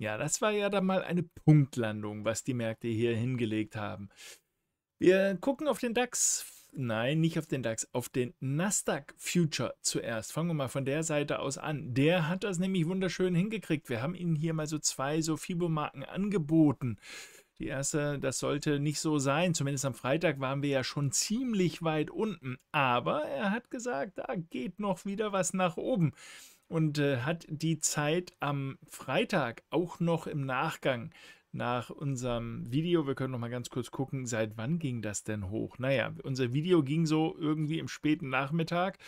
Ja, das war ja dann mal eine Punktlandung, was die Märkte hier hingelegt haben. Wir gucken auf den DAX, nein, nicht auf den DAX, auf den Nasdaq Future zuerst. Fangen wir mal von der Seite aus an. Der hat das nämlich wunderschön hingekriegt. Wir haben Ihnen hier mal so zwei so Fibo-Marken angeboten. Die erste, das sollte nicht so sein. Zumindest am Freitag waren wir ja schon ziemlich weit unten. Aber er hat gesagt, da geht noch wieder was nach oben und äh, hat die Zeit am Freitag auch noch im Nachgang nach unserem Video. Wir können noch mal ganz kurz gucken, seit wann ging das denn hoch? Naja, unser Video ging so irgendwie im späten Nachmittag.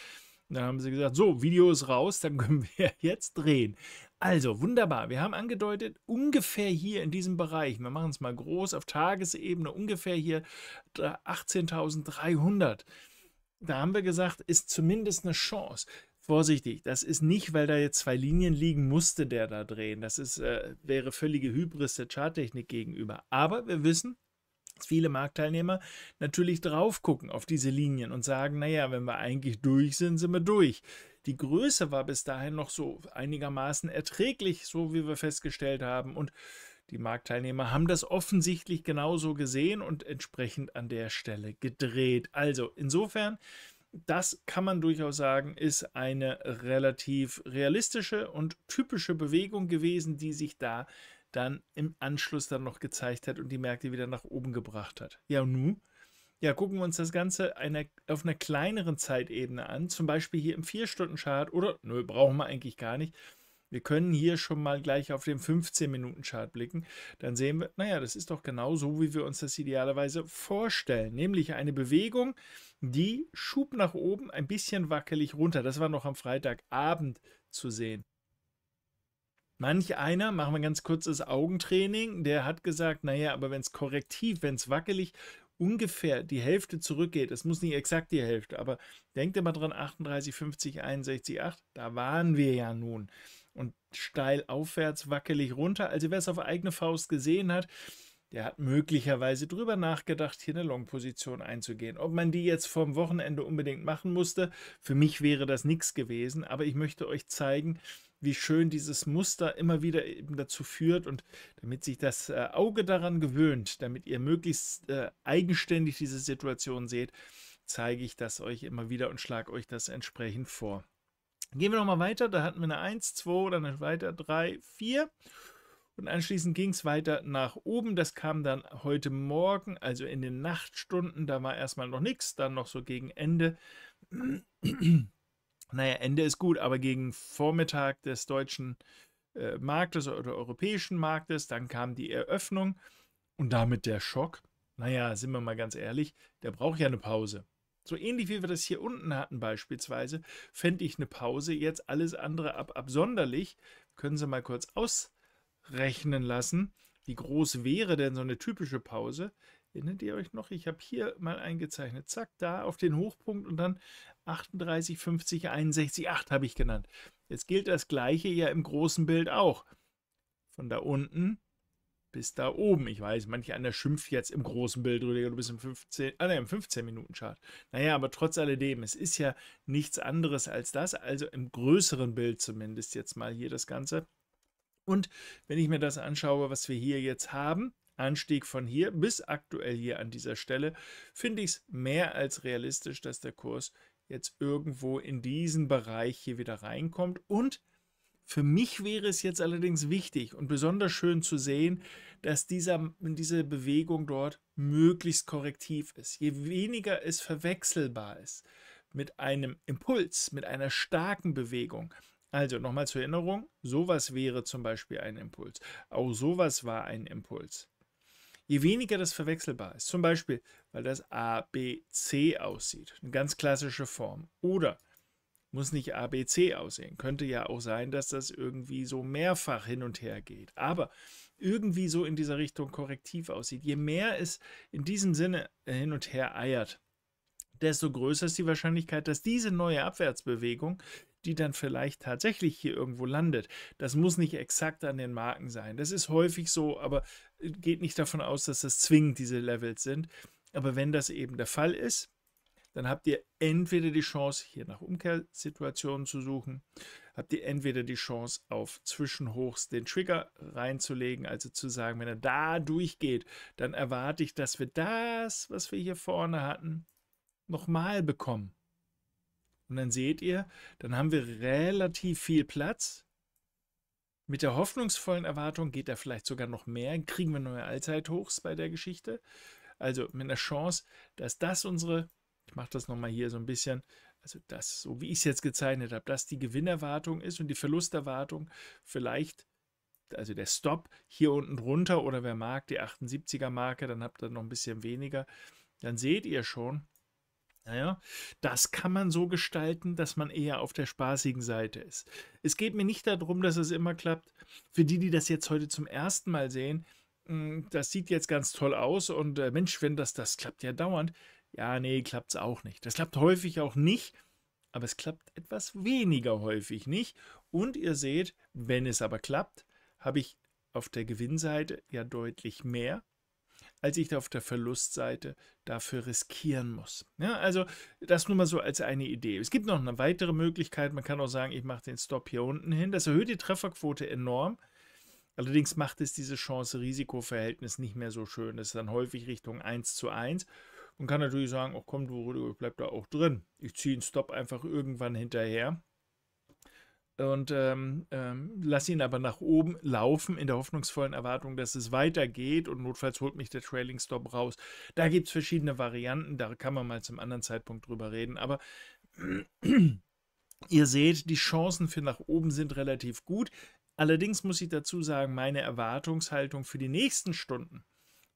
Dann haben sie gesagt, so, Video ist raus, dann können wir jetzt drehen. Also, wunderbar. Wir haben angedeutet, ungefähr hier in diesem Bereich, wir machen es mal groß, auf Tagesebene ungefähr hier 18.300. Da haben wir gesagt, ist zumindest eine Chance vorsichtig. Das ist nicht, weil da jetzt zwei Linien liegen, musste der da drehen. Das ist, äh, wäre völlige Hybris der Charttechnik gegenüber. Aber wir wissen, dass viele Marktteilnehmer natürlich drauf gucken auf diese Linien und sagen, naja, wenn wir eigentlich durch sind, sind wir durch. Die Größe war bis dahin noch so einigermaßen erträglich, so wie wir festgestellt haben. Und die Marktteilnehmer haben das offensichtlich genauso gesehen und entsprechend an der Stelle gedreht. Also insofern das kann man durchaus sagen, ist eine relativ realistische und typische Bewegung gewesen, die sich da dann im Anschluss dann noch gezeigt hat und die Märkte wieder nach oben gebracht hat. Ja, nun, ja, gucken wir uns das Ganze einer, auf einer kleineren Zeitebene an, zum Beispiel hier im 4-Stunden-Chart oder, nö, brauchen wir eigentlich gar nicht, wir können hier schon mal gleich auf den 15-Minuten-Chart blicken. Dann sehen wir, naja, das ist doch genau so, wie wir uns das idealerweise vorstellen. Nämlich eine Bewegung, die schub nach oben ein bisschen wackelig runter. Das war noch am Freitagabend zu sehen. Manch einer, machen wir ganz kurzes Augentraining, der hat gesagt, naja, aber wenn es korrektiv, wenn es wackelig ungefähr die Hälfte zurückgeht, es muss nicht exakt die Hälfte, aber denkt immer dran, 38, 50, 61, 8, da waren wir ja nun und steil aufwärts, wackelig runter. Also wer es auf eigene Faust gesehen hat, der hat möglicherweise drüber nachgedacht, hier eine Long-Position einzugehen. Ob man die jetzt vom Wochenende unbedingt machen musste, für mich wäre das nichts gewesen, aber ich möchte euch zeigen, wie schön dieses Muster immer wieder eben dazu führt und damit sich das äh, Auge daran gewöhnt, damit ihr möglichst äh, eigenständig diese Situation seht, zeige ich das euch immer wieder und schlage euch das entsprechend vor. Gehen wir nochmal weiter. Da hatten wir eine 1, 2, dann weiter 3, 4. Und anschließend ging es weiter nach oben. Das kam dann heute Morgen, also in den Nachtstunden. Da war erstmal noch nichts, dann noch so gegen Ende. naja, Ende ist gut, aber gegen Vormittag des deutschen äh, Marktes oder europäischen Marktes, dann kam die Eröffnung und damit der Schock. Naja, sind wir mal ganz ehrlich, der braucht ja eine Pause. So ähnlich wie wir das hier unten hatten beispielsweise, fände ich eine Pause jetzt alles andere ab absonderlich. Können Sie mal kurz ausrechnen lassen, wie groß wäre denn so eine typische Pause? Erinnert ihr euch noch? Ich habe hier mal eingezeichnet. Zack, da auf den Hochpunkt und dann 38, 50, 61, 8 habe ich genannt. Jetzt gilt das gleiche ja im großen Bild auch. Von da unten bis da oben. Ich weiß, manch einer schimpft jetzt im großen Bild, Rüdiger, du bist im 15, ah, nein, im 15-Minuten-Chart. Naja, aber trotz alledem, es ist ja nichts anderes als das, also im größeren Bild zumindest jetzt mal hier das Ganze. Und wenn ich mir das anschaue, was wir hier jetzt haben, Anstieg von hier bis aktuell hier an dieser Stelle, finde ich es mehr als realistisch, dass der Kurs jetzt irgendwo in diesen Bereich hier wieder reinkommt und für mich wäre es jetzt allerdings wichtig und besonders schön zu sehen, dass dieser, diese Bewegung dort möglichst korrektiv ist. Je weniger es verwechselbar ist mit einem Impuls, mit einer starken Bewegung. Also nochmal zur Erinnerung, sowas wäre zum Beispiel ein Impuls. Auch sowas war ein Impuls. Je weniger das verwechselbar ist, zum Beispiel, weil das A, B, C aussieht, eine ganz klassische Form, oder muss nicht ABC aussehen. Könnte ja auch sein, dass das irgendwie so mehrfach hin und her geht. Aber irgendwie so in dieser Richtung korrektiv aussieht. Je mehr es in diesem Sinne äh, hin und her eiert, desto größer ist die Wahrscheinlichkeit, dass diese neue Abwärtsbewegung, die dann vielleicht tatsächlich hier irgendwo landet, das muss nicht exakt an den Marken sein. Das ist häufig so, aber äh, geht nicht davon aus, dass das zwingend diese Levels sind. Aber wenn das eben der Fall ist, dann habt ihr entweder die Chance, hier nach Umkehrsituationen zu suchen, habt ihr entweder die Chance, auf Zwischenhochs den Trigger reinzulegen, also zu sagen, wenn er da durchgeht, dann erwarte ich, dass wir das, was wir hier vorne hatten, nochmal bekommen. Und dann seht ihr, dann haben wir relativ viel Platz. Mit der hoffnungsvollen Erwartung geht er vielleicht sogar noch mehr, kriegen wir neue Allzeithochs bei der Geschichte. Also mit einer Chance, dass das unsere ich mache das nochmal hier so ein bisschen. Also das, so wie ich es jetzt gezeichnet habe, dass die Gewinnerwartung ist und die Verlusterwartung vielleicht, also der Stop hier unten drunter oder wer mag, die 78er Marke, dann habt ihr noch ein bisschen weniger. Dann seht ihr schon, naja, das kann man so gestalten, dass man eher auf der spaßigen Seite ist. Es geht mir nicht darum, dass es immer klappt. Für die, die das jetzt heute zum ersten Mal sehen, hm, das sieht jetzt ganz toll aus und äh, Mensch, wenn das, das klappt ja dauernd. Ja, nee, klappt es auch nicht. Das klappt häufig auch nicht, aber es klappt etwas weniger häufig nicht. Und ihr seht, wenn es aber klappt, habe ich auf der Gewinnseite ja deutlich mehr, als ich auf der Verlustseite dafür riskieren muss. Ja, also das nur mal so als eine Idee. Es gibt noch eine weitere Möglichkeit. Man kann auch sagen, ich mache den Stop hier unten hin. Das erhöht die Trefferquote enorm. Allerdings macht es dieses Chance-Risiko-Verhältnis nicht mehr so schön. Das ist dann häufig Richtung 1 zu 1 und kann natürlich sagen, auch komm, du Rüdiger, ich bleib da auch drin. Ich ziehe einen Stop einfach irgendwann hinterher und ähm, ähm, lasse ihn aber nach oben laufen in der hoffnungsvollen Erwartung, dass es weitergeht und notfalls holt mich der Trailing Stop raus. Da gibt es verschiedene Varianten, da kann man mal zum anderen Zeitpunkt drüber reden, aber ihr seht, die Chancen für nach oben sind relativ gut. Allerdings muss ich dazu sagen, meine Erwartungshaltung für die nächsten Stunden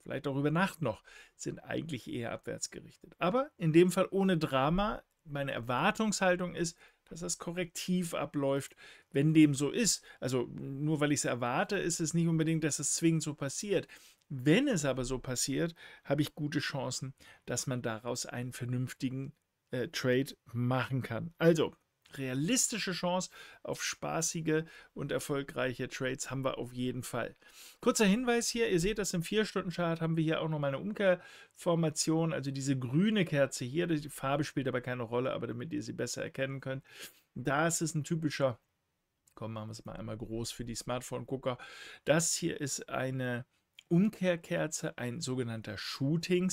vielleicht auch über Nacht noch, sind eigentlich eher abwärts gerichtet. Aber in dem Fall ohne Drama. Meine Erwartungshaltung ist, dass das korrektiv abläuft, wenn dem so ist. Also nur weil ich es erwarte, ist es nicht unbedingt, dass es zwingend so passiert. Wenn es aber so passiert, habe ich gute Chancen, dass man daraus einen vernünftigen äh, Trade machen kann. Also realistische Chance auf spaßige und erfolgreiche Trades haben wir auf jeden Fall. Kurzer Hinweis hier, ihr seht das im 4-Stunden-Chart, haben wir hier auch nochmal eine Umkehrformation, also diese grüne Kerze hier, die Farbe spielt aber keine Rolle, aber damit ihr sie besser erkennen könnt, da ist es ein typischer, komm, machen wir es mal einmal groß für die Smartphone-Gucker, das hier ist eine Umkehrkerze, ein sogenannter Shooting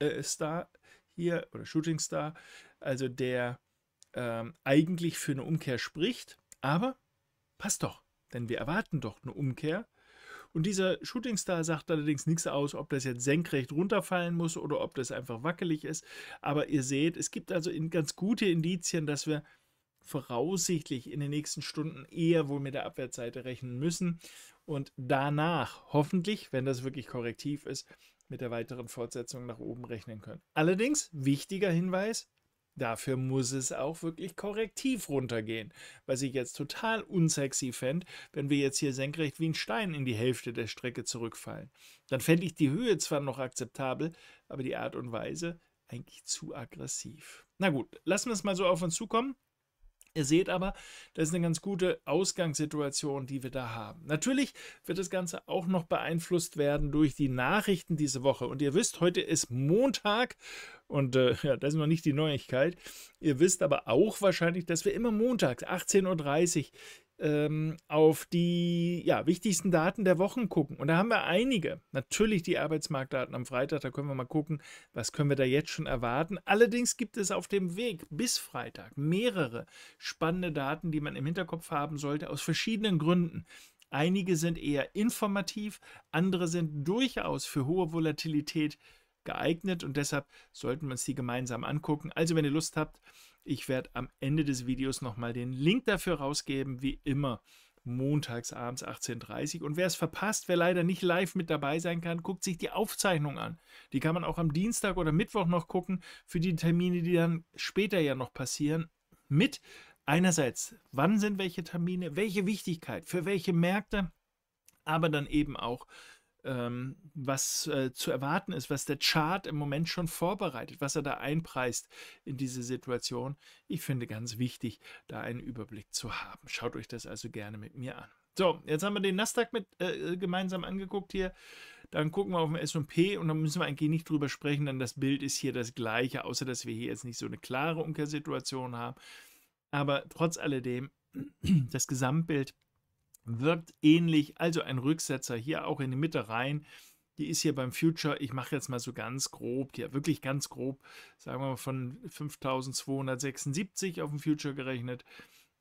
äh, Star hier, oder Shooting Star, also der ähm, eigentlich für eine Umkehr spricht. Aber passt doch, denn wir erwarten doch eine Umkehr. Und dieser Shootingstar sagt allerdings nichts aus, ob das jetzt senkrecht runterfallen muss oder ob das einfach wackelig ist. Aber ihr seht, es gibt also ganz gute Indizien, dass wir voraussichtlich in den nächsten Stunden eher wohl mit der Abwärtsseite rechnen müssen und danach hoffentlich, wenn das wirklich korrektiv ist, mit der weiteren Fortsetzung nach oben rechnen können. Allerdings, wichtiger Hinweis, Dafür muss es auch wirklich korrektiv runtergehen. Was ich jetzt total unsexy fände, wenn wir jetzt hier senkrecht wie ein Stein in die Hälfte der Strecke zurückfallen. Dann fände ich die Höhe zwar noch akzeptabel, aber die Art und Weise eigentlich zu aggressiv. Na gut, lassen wir es mal so auf uns zukommen. Ihr seht aber, das ist eine ganz gute Ausgangssituation, die wir da haben. Natürlich wird das Ganze auch noch beeinflusst werden durch die Nachrichten diese Woche. Und ihr wisst, heute ist Montag und äh, ja, das ist noch nicht die Neuigkeit. Ihr wisst aber auch wahrscheinlich, dass wir immer montags 18.30 Uhr ähm, auf die ja, wichtigsten Daten der Wochen gucken. Und da haben wir einige. Natürlich die Arbeitsmarktdaten am Freitag, da können wir mal gucken, was können wir da jetzt schon erwarten. Allerdings gibt es auf dem Weg bis Freitag mehrere spannende Daten, die man im Hinterkopf haben sollte, aus verschiedenen Gründen. Einige sind eher informativ, andere sind durchaus für hohe Volatilität äh, geeignet und deshalb sollten wir uns die gemeinsam angucken. Also wenn ihr Lust habt, ich werde am Ende des Videos nochmal den Link dafür rausgeben, wie immer montags abends 18.30 Uhr. Und wer es verpasst, wer leider nicht live mit dabei sein kann, guckt sich die Aufzeichnung an. Die kann man auch am Dienstag oder Mittwoch noch gucken für die Termine, die dann später ja noch passieren. Mit einerseits, wann sind welche Termine, welche Wichtigkeit, für welche Märkte, aber dann eben auch, ähm, was äh, zu erwarten ist, was der Chart im Moment schon vorbereitet, was er da einpreist in diese Situation. Ich finde ganz wichtig, da einen Überblick zu haben. Schaut euch das also gerne mit mir an. So, jetzt haben wir den Nasdaq mit äh, äh gemeinsam angeguckt hier. Dann gucken wir auf den S&P und dann müssen wir eigentlich nicht drüber sprechen, denn das Bild ist hier das gleiche, außer dass wir hier jetzt nicht so eine klare Umkehrsituation haben. Aber trotz alledem, das Gesamtbild wirkt ähnlich, also ein Rücksetzer hier auch in die Mitte rein. Die ist hier beim Future, ich mache jetzt mal so ganz grob, ja wirklich ganz grob, sagen wir mal von 5276 auf dem Future gerechnet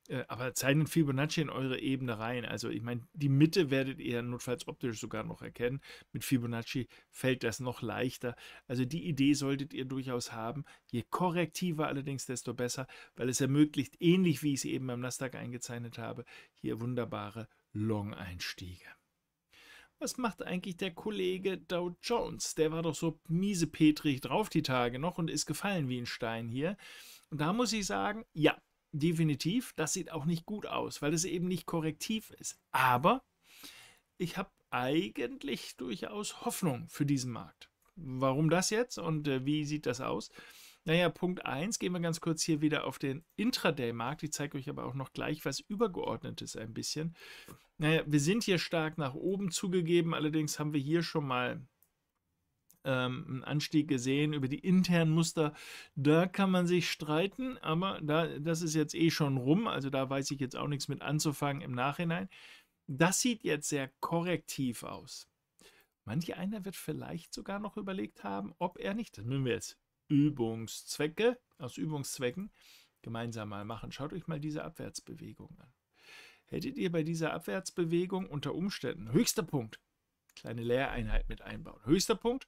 äh, aber zeichnet Fibonacci in eure Ebene rein. Also ich meine, die Mitte werdet ihr notfalls optisch sogar noch erkennen. Mit Fibonacci fällt das noch leichter. Also die Idee solltet ihr durchaus haben. Je korrektiver allerdings, desto besser, weil es ermöglicht, ähnlich wie ich es eben beim Nasdaq eingezeichnet habe, hier wunderbare Long-Einstiege was macht eigentlich der Kollege Dow Jones? Der war doch so miesepetrig drauf die Tage noch und ist gefallen wie ein Stein hier. Und da muss ich sagen, ja, definitiv, das sieht auch nicht gut aus, weil es eben nicht korrektiv ist. Aber ich habe eigentlich durchaus Hoffnung für diesen Markt. Warum das jetzt und äh, wie sieht das aus? Naja, Punkt 1, gehen wir ganz kurz hier wieder auf den Intraday-Markt. Ich zeige euch aber auch noch gleich was Übergeordnetes ein bisschen. Naja, wir sind hier stark nach oben zugegeben, allerdings haben wir hier schon mal ähm, einen Anstieg gesehen. Über die internen Muster, da kann man sich streiten, aber da, das ist jetzt eh schon rum, also da weiß ich jetzt auch nichts mit anzufangen im Nachhinein. Das sieht jetzt sehr korrektiv aus. Manch einer wird vielleicht sogar noch überlegt haben, ob er nicht, das nennen wir jetzt Übungszwecke, aus Übungszwecken, gemeinsam mal machen. Schaut euch mal diese Abwärtsbewegung an. Hättet ihr bei dieser Abwärtsbewegung unter Umständen höchster Punkt, kleine Lehreinheit mit einbauen, höchster Punkt,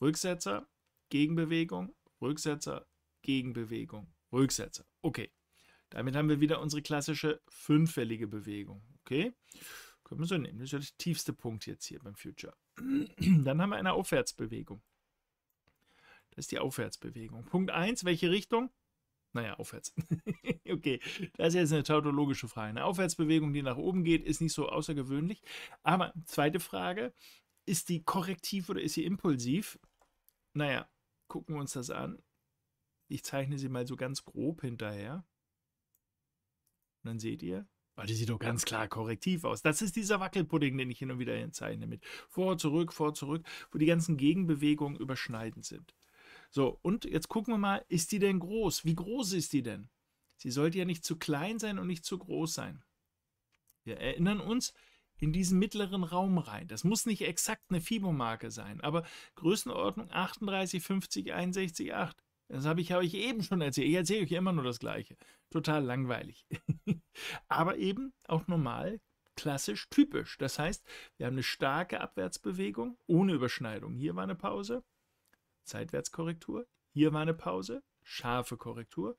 Rücksetzer, Gegenbewegung, Rücksetzer, Gegenbewegung, Rücksetzer. Okay, damit haben wir wieder unsere klassische fünffällige Bewegung. Okay, können wir so nehmen. Das ist der tiefste Punkt jetzt hier beim Future. Dann haben wir eine Aufwärtsbewegung. Das ist die Aufwärtsbewegung. Punkt 1, welche Richtung? Naja, aufwärts. okay, das ist jetzt eine tautologische Frage. Eine Aufwärtsbewegung, die nach oben geht, ist nicht so außergewöhnlich. Aber zweite Frage, ist die korrektiv oder ist sie impulsiv? Naja, gucken wir uns das an. Ich zeichne sie mal so ganz grob hinterher. Und dann seht ihr, weil oh, die sieht doch ganz klar korrektiv aus. Das ist dieser Wackelpudding, den ich hin und wieder zeichne mit vor, zurück, vor, zurück, wo die ganzen Gegenbewegungen überschneidend sind. So, und jetzt gucken wir mal, ist die denn groß? Wie groß ist die denn? Sie sollte ja nicht zu klein sein und nicht zu groß sein. Wir erinnern uns, in diesen mittleren Raum rein. Das muss nicht exakt eine fibo sein, aber Größenordnung 38, 50, 61, 8. Das habe ich, hab ich eben schon erzählt. Ich erzähle euch immer nur das Gleiche. Total langweilig. aber eben auch normal, klassisch, typisch. Das heißt, wir haben eine starke Abwärtsbewegung ohne Überschneidung. Hier war eine Pause, Zeitwärtskorrektur. Hier war eine Pause, scharfe Korrektur.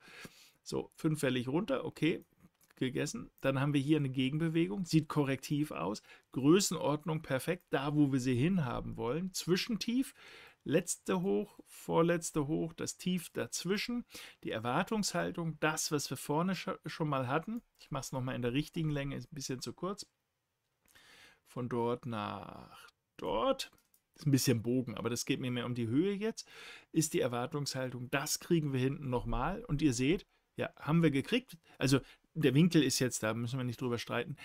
So, fünffällig runter, okay, gegessen. Dann haben wir hier eine Gegenbewegung, sieht korrektiv aus, Größenordnung perfekt, da wo wir sie hinhaben wollen. Zwischentief, letzte hoch, vorletzte hoch, das Tief dazwischen, die Erwartungshaltung, das, was wir vorne schon mal hatten. Ich mache es nochmal in der richtigen Länge, ist ein bisschen zu kurz. Von dort nach dort ist ein bisschen Bogen, aber das geht mir mehr um die Höhe jetzt, ist die Erwartungshaltung, das kriegen wir hinten nochmal. Und ihr seht, ja, haben wir gekriegt. Also der Winkel ist jetzt, da müssen wir nicht drüber streiten,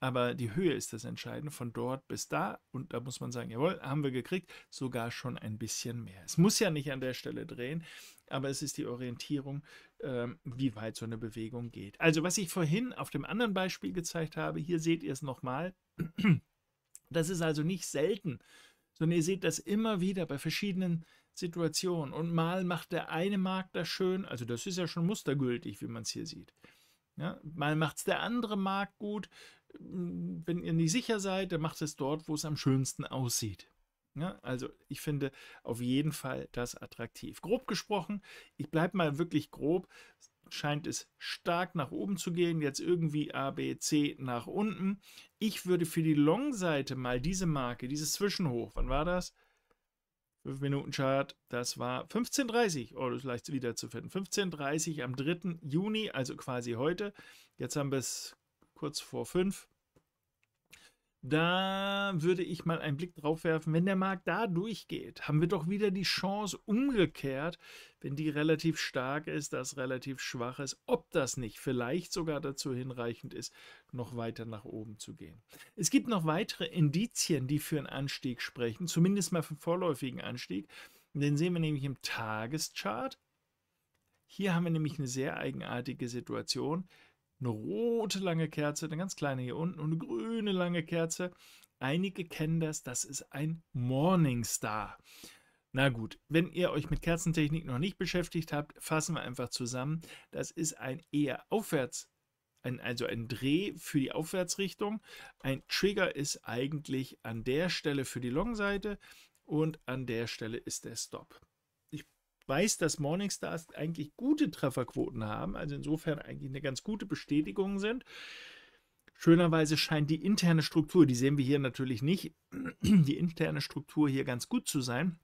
aber die Höhe ist das Entscheidende von dort bis da und da muss man sagen, jawohl, haben wir gekriegt, sogar schon ein bisschen mehr. Es muss ja nicht an der Stelle drehen, aber es ist die Orientierung, ähm, wie weit so eine Bewegung geht. Also was ich vorhin auf dem anderen Beispiel gezeigt habe, hier seht ihr es nochmal, das ist also nicht selten, sondern ihr seht das immer wieder bei verschiedenen Situationen und mal macht der eine Markt das schön, also das ist ja schon mustergültig, wie man es hier sieht. Ja, mal macht es der andere Markt gut. Wenn ihr nicht sicher seid, dann macht es dort, wo es am schönsten aussieht. Ja, also ich finde auf jeden Fall das attraktiv. Grob gesprochen, ich bleibe mal wirklich grob, scheint es stark nach oben zu gehen, jetzt irgendwie A, B, C nach unten. Ich würde für die Long-Seite mal diese Marke, dieses Zwischenhoch, wann war das? 5 Minuten Chart, das war 15.30 Uhr, oh, das ist leicht wiederzufinden. 15.30 Uhr am 3. Juni, also quasi heute. Jetzt haben wir es kurz vor 5. Da würde ich mal einen Blick drauf werfen. Wenn der Markt da durchgeht, haben wir doch wieder die Chance umgekehrt, wenn die relativ stark ist, das relativ schwach ist, ob das nicht vielleicht sogar dazu hinreichend ist, noch weiter nach oben zu gehen. Es gibt noch weitere Indizien, die für einen Anstieg sprechen, zumindest mal für einen vorläufigen Anstieg. Den sehen wir nämlich im Tageschart. Hier haben wir nämlich eine sehr eigenartige Situation eine rote lange Kerze, eine ganz kleine hier unten und eine grüne lange Kerze. Einige kennen das, das ist ein Morningstar. Na gut, wenn ihr euch mit Kerzentechnik noch nicht beschäftigt habt, fassen wir einfach zusammen. Das ist ein eher aufwärts, ein, also ein Dreh für die Aufwärtsrichtung. Ein Trigger ist eigentlich an der Stelle für die Long-Seite und an der Stelle ist der Stop weiß, dass Morningstars eigentlich gute Trefferquoten haben, also insofern eigentlich eine ganz gute Bestätigung sind. Schönerweise scheint die interne Struktur, die sehen wir hier natürlich nicht, die interne Struktur hier ganz gut zu sein.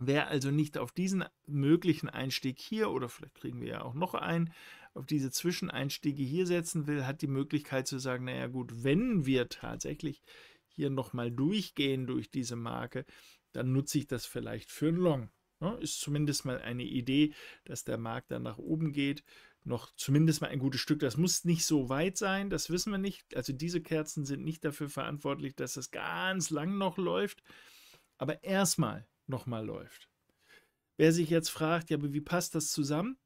Wer also nicht auf diesen möglichen Einstieg hier oder vielleicht kriegen wir ja auch noch einen, auf diese Zwischeneinstiege hier setzen will, hat die Möglichkeit zu sagen, naja gut, wenn wir tatsächlich hier nochmal durchgehen durch diese Marke, dann nutze ich das vielleicht für einen Long. Ne, ist zumindest mal eine Idee, dass der Markt dann nach oben geht. Noch zumindest mal ein gutes Stück. Das muss nicht so weit sein, das wissen wir nicht. Also diese Kerzen sind nicht dafür verantwortlich, dass das ganz lang noch läuft, aber erstmal nochmal läuft. Wer sich jetzt fragt, ja, aber wie passt das zusammen?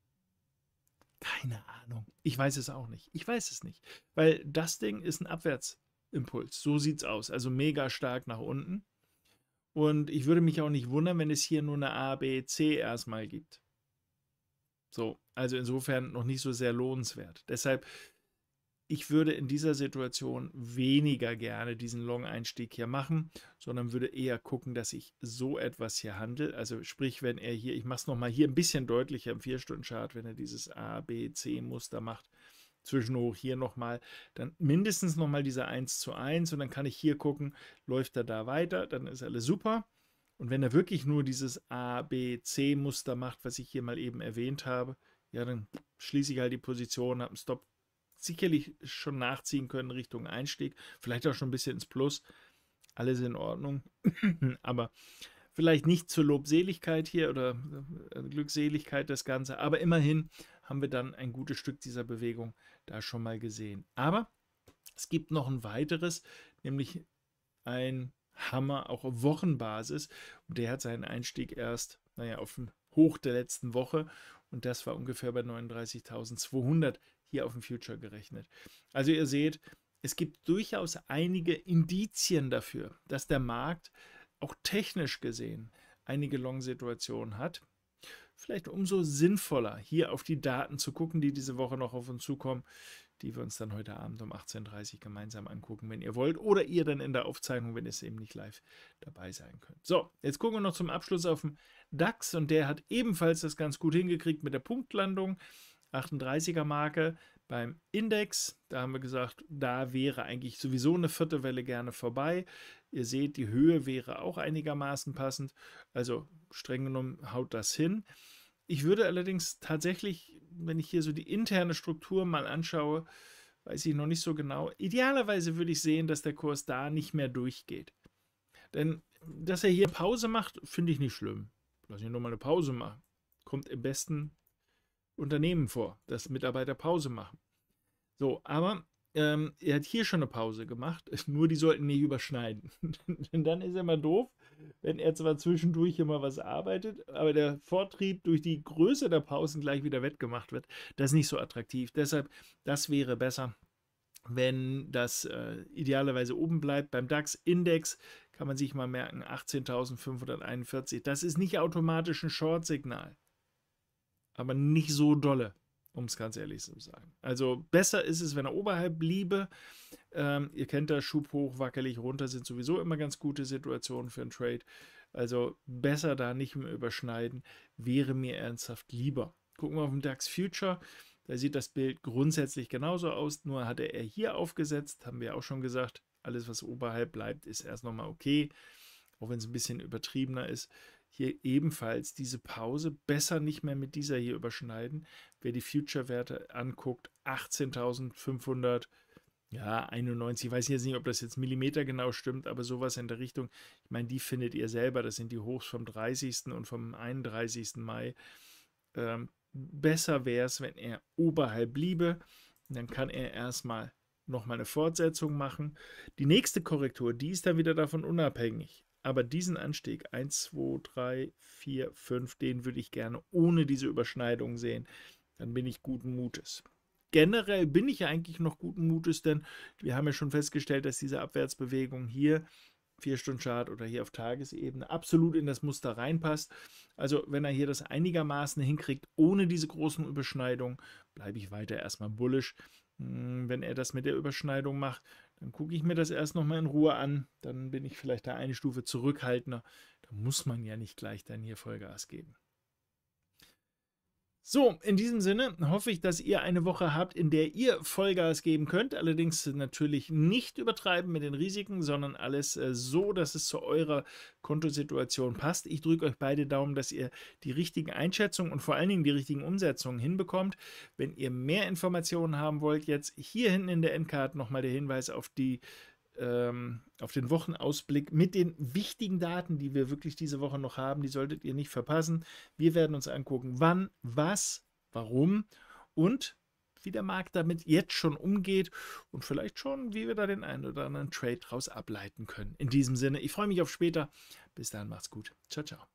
Keine Ahnung. Ich weiß es auch nicht. Ich weiß es nicht. Weil das Ding ist ein Abwärtsimpuls. So sieht's aus. Also mega stark nach unten. Und ich würde mich auch nicht wundern, wenn es hier nur eine A, B, C erstmal gibt. So, also insofern noch nicht so sehr lohnenswert. Deshalb, ich würde in dieser Situation weniger gerne diesen Long-Einstieg hier machen, sondern würde eher gucken, dass ich so etwas hier handle. Also sprich, wenn er hier, ich mache es nochmal hier ein bisschen deutlicher im 4-Stunden-Chart, wenn er dieses A, B, C-Muster macht, zwischenhoch hier nochmal, dann mindestens nochmal diese 1 zu 1 und dann kann ich hier gucken, läuft er da weiter, dann ist alles super. Und wenn er wirklich nur dieses A, B, C Muster macht, was ich hier mal eben erwähnt habe, ja, dann schließe ich halt die Position, habe einen Stop sicherlich schon nachziehen können Richtung Einstieg, vielleicht auch schon ein bisschen ins Plus. Alles in Ordnung, aber vielleicht nicht zur Lobseligkeit hier oder äh, Glückseligkeit das Ganze, aber immerhin haben wir dann ein gutes Stück dieser Bewegung da schon mal gesehen. Aber es gibt noch ein weiteres, nämlich ein Hammer auch auf Wochenbasis. Und der hat seinen Einstieg erst, naja, auf dem Hoch der letzten Woche. Und das war ungefähr bei 39.200 hier auf dem Future gerechnet. Also ihr seht, es gibt durchaus einige Indizien dafür, dass der Markt auch technisch gesehen einige Long-Situationen hat vielleicht umso sinnvoller, hier auf die Daten zu gucken, die diese Woche noch auf uns zukommen, die wir uns dann heute Abend um 18.30 Uhr gemeinsam angucken, wenn ihr wollt, oder ihr dann in der Aufzeichnung, wenn ihr es eben nicht live dabei sein könnt. So, jetzt gucken wir noch zum Abschluss auf den DAX und der hat ebenfalls das ganz gut hingekriegt mit der Punktlandung. 38er Marke beim Index. Da haben wir gesagt, da wäre eigentlich sowieso eine vierte Welle gerne vorbei. Ihr seht, die Höhe wäre auch einigermaßen passend. Also streng genommen haut das hin. Ich würde allerdings tatsächlich, wenn ich hier so die interne Struktur mal anschaue, weiß ich noch nicht so genau, idealerweise würde ich sehen, dass der Kurs da nicht mehr durchgeht. Denn dass er hier Pause macht, finde ich nicht schlimm. Lass ihn nur mal eine Pause machen. Kommt im besten Unternehmen vor, dass Mitarbeiter Pause machen. So, aber ähm, er hat hier schon eine Pause gemacht, nur die sollten nicht überschneiden. Denn dann ist er mal doof, wenn er zwar zwischendurch immer was arbeitet, aber der Vortrieb durch die Größe der Pausen gleich wieder wettgemacht wird. Das ist nicht so attraktiv. Deshalb, das wäre besser, wenn das äh, idealerweise oben bleibt. Beim DAX-Index kann man sich mal merken, 18.541. Das ist nicht automatisch ein Short-Signal aber nicht so dolle, um es ganz ehrlich zu sagen. Also besser ist es, wenn er oberhalb bliebe. Ähm, ihr kennt das, Schub hoch, wackelig runter sind sowieso immer ganz gute Situationen für einen Trade. Also besser da nicht mehr überschneiden, wäre mir ernsthaft lieber. Gucken wir auf den DAX Future. Da sieht das Bild grundsätzlich genauso aus, nur hatte er hier aufgesetzt, haben wir auch schon gesagt, alles was oberhalb bleibt, ist erst nochmal okay, auch wenn es ein bisschen übertriebener ist hier ebenfalls diese Pause besser nicht mehr mit dieser hier überschneiden. Wer die Future-Werte anguckt, 18.500, ja, 91, ich weiß jetzt nicht, ob das jetzt Millimeter genau stimmt, aber sowas in der Richtung. Ich meine, die findet ihr selber, das sind die Hochs vom 30. und vom 31. Mai. Ähm, besser wäre es, wenn er oberhalb bliebe, dann kann er erstmal nochmal eine Fortsetzung machen. Die nächste Korrektur, die ist dann wieder davon unabhängig. Aber diesen Anstieg 1, 2, 3, 4, 5, den würde ich gerne ohne diese Überschneidung sehen. Dann bin ich guten Mutes. Generell bin ich ja eigentlich noch guten Mutes, denn wir haben ja schon festgestellt, dass diese Abwärtsbewegung hier 4 Stunden Chart oder hier auf Tagesebene absolut in das Muster reinpasst. Also wenn er hier das einigermaßen hinkriegt, ohne diese großen Überschneidungen, bleibe ich weiter erstmal bullisch. Hm, wenn er das mit der Überschneidung macht, dann gucke ich mir das erst nochmal in Ruhe an. Dann bin ich vielleicht da eine Stufe zurückhaltender. Da muss man ja nicht gleich dann hier Vollgas geben. So, in diesem Sinne hoffe ich, dass ihr eine Woche habt, in der ihr Vollgas geben könnt. Allerdings natürlich nicht übertreiben mit den Risiken, sondern alles äh, so, dass es zu eurer Kontosituation passt. Ich drücke euch beide Daumen, dass ihr die richtigen Einschätzungen und vor allen Dingen die richtigen Umsetzungen hinbekommt. Wenn ihr mehr Informationen haben wollt, jetzt hier hinten in der Endcard nochmal der Hinweis auf die ähm, auf den Wochenausblick mit den wichtigen Daten, die wir wirklich diese Woche noch haben. Die solltet ihr nicht verpassen. Wir werden uns angucken, wann, was, warum und wie der Markt damit jetzt schon umgeht und vielleicht schon, wie wir da den einen oder anderen Trade daraus ableiten können. In diesem Sinne, ich freue mich auf später. Bis dann, macht's gut. Ciao, ciao.